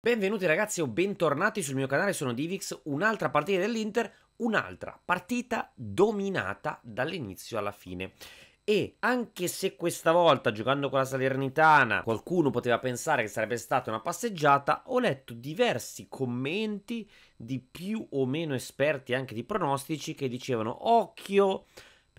Benvenuti ragazzi o bentornati sul mio canale, sono Divix, un'altra partita dell'Inter, un'altra partita dominata dall'inizio alla fine. E anche se questa volta, giocando con la Salernitana, qualcuno poteva pensare che sarebbe stata una passeggiata, ho letto diversi commenti di più o meno esperti anche di pronostici che dicevano occhio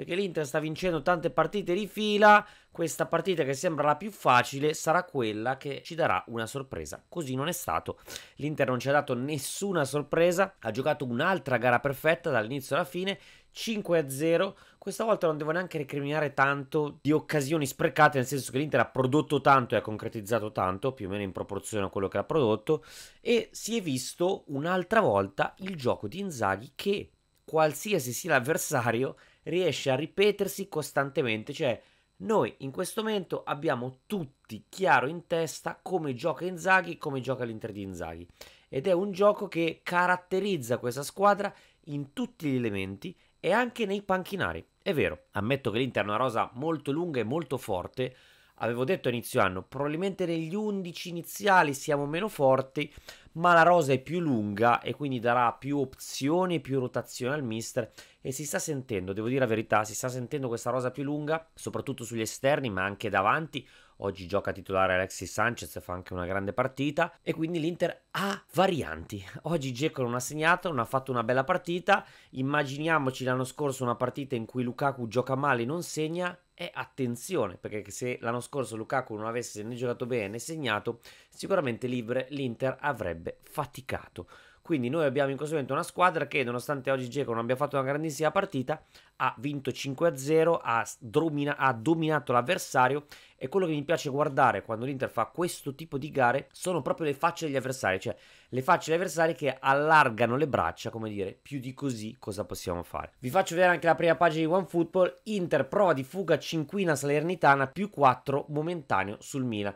perché l'Inter sta vincendo tante partite di fila, questa partita che sembra la più facile sarà quella che ci darà una sorpresa. Così non è stato, l'Inter non ci ha dato nessuna sorpresa, ha giocato un'altra gara perfetta dall'inizio alla fine, 5-0. Questa volta non devo neanche recriminare tanto di occasioni sprecate, nel senso che l'Inter ha prodotto tanto e ha concretizzato tanto, più o meno in proporzione a quello che ha prodotto, e si è visto un'altra volta il gioco di Inzaghi che, qualsiasi sia l'avversario, riesce a ripetersi costantemente, cioè noi in questo momento abbiamo tutti chiaro in testa come gioca Inzaghi, come gioca l'Inter di Inzaghi ed è un gioco che caratterizza questa squadra in tutti gli elementi e anche nei panchinari. È vero, ammetto che l'Inter è una rosa molto lunga e molto forte, avevo detto a inizio anno, probabilmente negli 11 iniziali siamo meno forti, ma la rosa è più lunga e quindi darà più opzioni, e più rotazione al mister e si sta sentendo, devo dire la verità, si sta sentendo questa rosa più lunga, soprattutto sugli esterni ma anche davanti. Oggi gioca titolare Alexis Sanchez, fa anche una grande partita e quindi l'Inter ha varianti. Oggi Dzeko non ha segnato, non ha fatto una bella partita. Immaginiamoci l'anno scorso una partita in cui Lukaku gioca male e non segna e attenzione, perché se l'anno scorso Lukaku non avesse né giocato bene né segnato, sicuramente l'Inter avrebbe faticato. Quindi noi abbiamo in questo momento una squadra che, nonostante oggi Geco non abbia fatto una grandissima partita, ha vinto 5-0, ha, domina ha dominato l'avversario e quello che mi piace guardare quando l'Inter fa questo tipo di gare sono proprio le facce degli avversari, cioè le facce degli avversari che allargano le braccia, come dire, più di così cosa possiamo fare. Vi faccio vedere anche la prima pagina di OneFootball, Inter prova di fuga cinquina salernitana più 4 momentaneo sul Milan.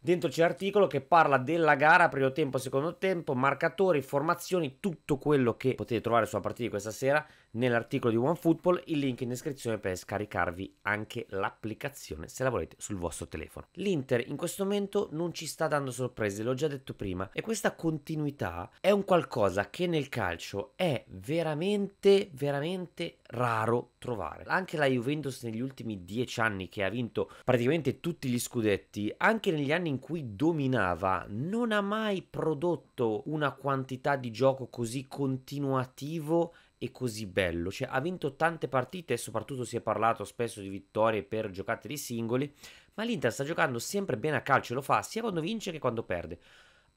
Dentro c'è l'articolo che parla della gara, primo tempo, secondo tempo, marcatori, formazioni, tutto quello che potete trovare sulla partita di questa sera nell'articolo di OneFootball il link in descrizione per scaricarvi anche l'applicazione se la volete sul vostro telefono. L'Inter in questo momento non ci sta dando sorprese, l'ho già detto prima, e questa continuità è un qualcosa che nel calcio è veramente, veramente raro trovare. Anche la Juventus negli ultimi dieci anni che ha vinto praticamente tutti gli scudetti, anche negli anni in cui dominava, non ha mai prodotto una quantità di gioco così continuativo e così bello. Cioè, ha vinto tante partite e soprattutto si è parlato spesso di vittorie per giocate di singoli, ma l'Inter sta giocando sempre bene a calcio, lo fa sia quando vince che quando perde.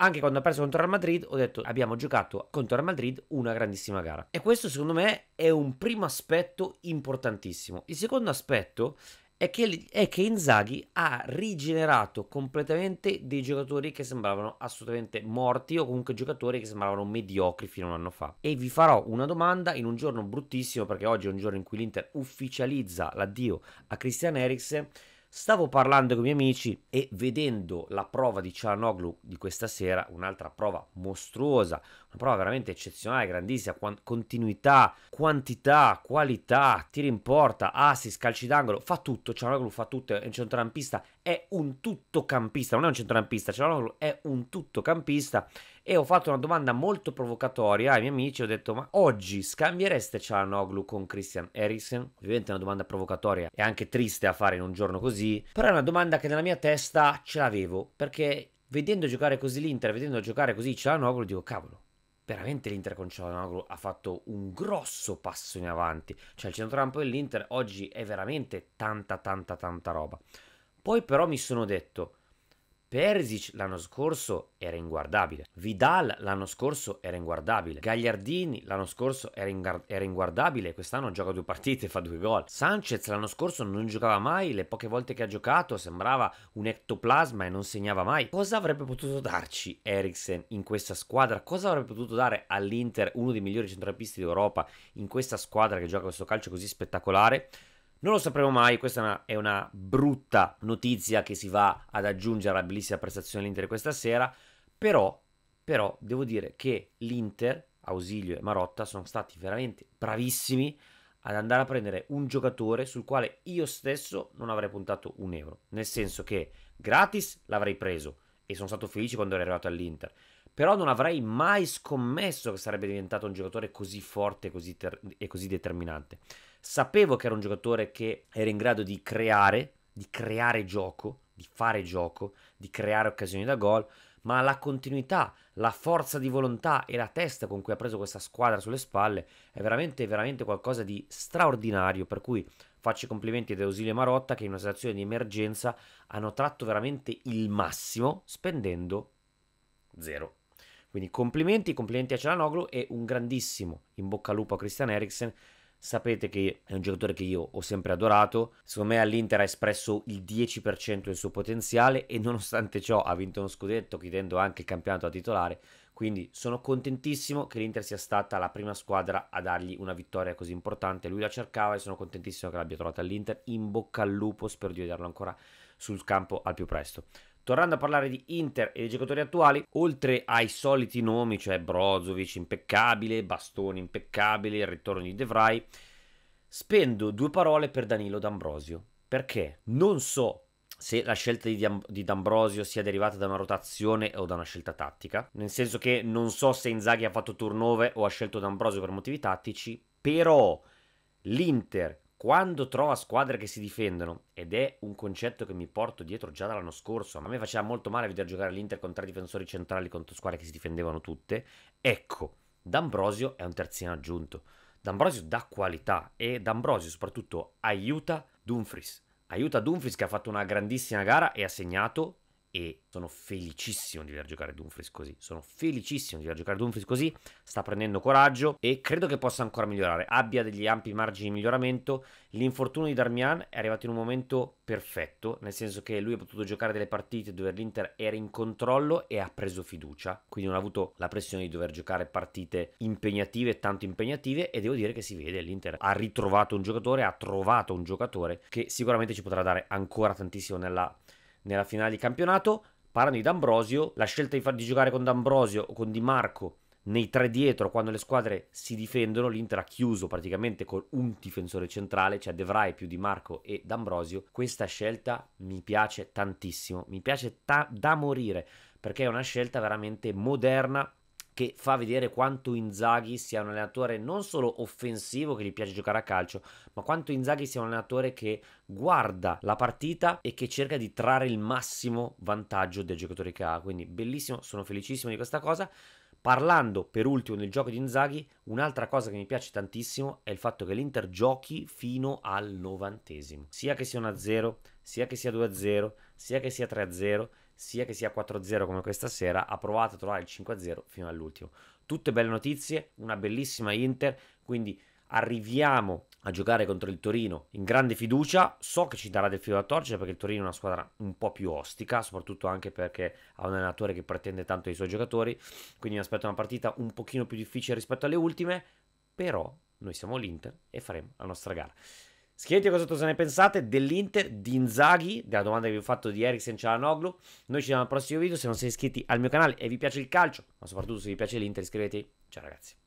Anche quando ha perso contro Real Madrid, ho detto abbiamo giocato contro Real Madrid una grandissima gara. E questo secondo me è un primo aspetto importantissimo. Il secondo aspetto è che, è che Inzaghi ha rigenerato completamente dei giocatori che sembravano assolutamente morti o comunque giocatori che sembravano mediocri fino a un anno fa. E vi farò una domanda in un giorno bruttissimo perché oggi è un giorno in cui l'Inter ufficializza l'addio a Christian Eriksen Stavo parlando con i miei amici e vedendo la prova di Cialanoglu di questa sera, un'altra prova mostruosa, una prova veramente eccezionale, grandissima, continuità, quantità, qualità, tiri in porta, assist, calci d'angolo, fa tutto, Cialanoglu fa tutto, è un centrocampista, è un tuttocampista, non è un centrocampista, Cialanoglu è un tuttocampista e ho fatto una domanda molto provocatoria ai miei amici, ho detto ma oggi scambiereste Cialanoglu con Christian Eriksen? Ovviamente è una domanda provocatoria e anche triste a fare in un giorno così, però è una domanda che nella mia testa ce l'avevo, perché vedendo giocare così l'Inter, vedendo giocare così Cialanoglu, dico cavolo, veramente l'Inter con Cialanoglu ha fatto un grosso passo in avanti. Cioè il centrocampo dell'Inter oggi è veramente tanta tanta tanta roba. Poi però mi sono detto, Perisic l'anno scorso era inguardabile, Vidal l'anno scorso era inguardabile, Gagliardini l'anno scorso era, ingar- era inguardabile, quest'anno gioca due partite e fa due gol, Sanchez l'anno scorso non giocava mai, le poche volte che ha giocato sembrava un ectoplasma e non segnava mai. Cosa avrebbe potuto darci Eriksen in questa squadra? Cosa avrebbe potuto dare all'Inter uno dei migliori centrocampisti d'Europa in questa squadra che gioca questo calcio così spettacolare? Non lo sapremo mai, questa è una, è una, brutta notizia che si va ad aggiungere alla bellissima prestazione dell'Inter questa sera, però, però devo dire che l'Inter, Ausilio e Marotta sono stati veramente bravissimi ad andare a prendere un giocatore sul quale io stesso non avrei puntato un euro, nel senso che gratis l'avrei preso e sono stato felice quando ero arrivato all'Inter, però non avrei mai scommesso che sarebbe diventato un giocatore così forte così ter- e così determinante. Sapevo che era un giocatore che era in grado di creare, di creare gioco, di fare gioco, di creare occasioni da gol, ma la continuità, la forza di volontà e la testa con cui ha preso questa squadra sulle spalle è veramente, veramente qualcosa di straordinario. Per cui faccio i complimenti ad Ausilio Marotta che in una situazione di emergenza hanno tratto veramente il massimo spendendo zero. Quindi complimenti, complimenti a Celanoglu e un grandissimo in bocca al lupo a Christian Eriksen. Sapete che è un giocatore che io ho sempre adorato, secondo me all'Inter ha espresso il 10% del suo potenziale e nonostante ciò ha vinto uno scudetto chiedendo anche il campionato da titolare, quindi sono contentissimo che l'Inter sia stata la prima squadra a dargli una vittoria così importante. Lui la cercava e sono contentissimo che l'abbia trovata all'Inter. In bocca al lupo, spero di vederlo ancora sul campo al più presto. Tornando a parlare di Inter e dei giocatori attuali, oltre ai soliti nomi, cioè Brozovic impeccabile, Bastoni impeccabile, il ritorno di De Vrij, spendo due parole per Danilo D'Ambrosio, perché non so se la scelta di, D'Ambrosio sia derivata da una rotazione o da una scelta tattica, nel senso che non so se Inzaghi ha fatto turnover o ha scelto D'Ambrosio per motivi tattici, però l'Inter quando trova squadre che si difendono, ed è un concetto che mi porto dietro già dall'anno scorso, a me faceva molto male vedere giocare l'Inter con tre difensori centrali contro squadre che si difendevano tutte, ecco, D'Ambrosio è un terzino aggiunto. D'Ambrosio dà qualità e D'Ambrosio soprattutto aiuta Dumfries. Aiuta Dumfries che ha fatto una grandissima gara e ha segnato e sono felicissimo di aver giocare Dumfries così. Sono felicissimo di aver giocare Dumfries così. Sta prendendo coraggio e credo che possa ancora migliorare. Abbia degli ampi margini di miglioramento. L'infortunio di Darmian è arrivato in un momento perfetto, nel senso che lui ha potuto giocare delle partite dove l'Inter era in controllo e ha preso fiducia, quindi non ha avuto la pressione di dover giocare partite impegnative, tanto impegnative e devo dire che si vede l'Inter ha ritrovato un giocatore, ha trovato un giocatore che sicuramente ci potrà dare ancora tantissimo nella nella finale di campionato. Parlano di D'Ambrosio, la scelta di, far, di giocare con D'Ambrosio o con Di Marco nei tre dietro, quando le squadre si difendono, l'Inter ha chiuso praticamente con un difensore centrale, cioè De Vrij più Di Marco e D'Ambrosio. Questa scelta mi piace tantissimo, mi piace ta- da morire, perché è una scelta veramente moderna che fa vedere quanto Inzaghi sia un allenatore non solo offensivo che gli piace giocare a calcio, ma quanto Inzaghi sia un allenatore che guarda la partita e che cerca di trarre il massimo vantaggio dai giocatori che ha. Quindi bellissimo, sono felicissimo di questa cosa. Parlando per ultimo del gioco di Inzaghi, un'altra cosa che mi piace tantissimo è il fatto che l'Inter giochi fino al novantesimo. Sia che sia 1-0, sia che sia 2-0, sia che sia 3-0, sia che sia 4-0 come questa sera, ha provato a trovare il 5-0 fino all'ultimo. Tutte belle notizie, una bellissima Inter, quindi arriviamo a giocare contro il Torino in grande fiducia. So che ci darà del filo da torcere perché il Torino è una squadra un po' più ostica, soprattutto anche perché ha un allenatore che pretende tanto dai suoi giocatori. Quindi mi aspetto una partita un pochino più difficile rispetto alle ultime, però noi siamo l'Inter e faremo la nostra gara. Scrivete cosa ne pensate dell'Inter, di Inzaghi, della domanda che vi ho fatto di Eriksen Cialanoglu. Noi ci vediamo al prossimo video, se non siete iscritti al mio canale e vi piace il calcio, ma soprattutto se vi piace l'Inter iscrivetevi. Ciao ragazzi.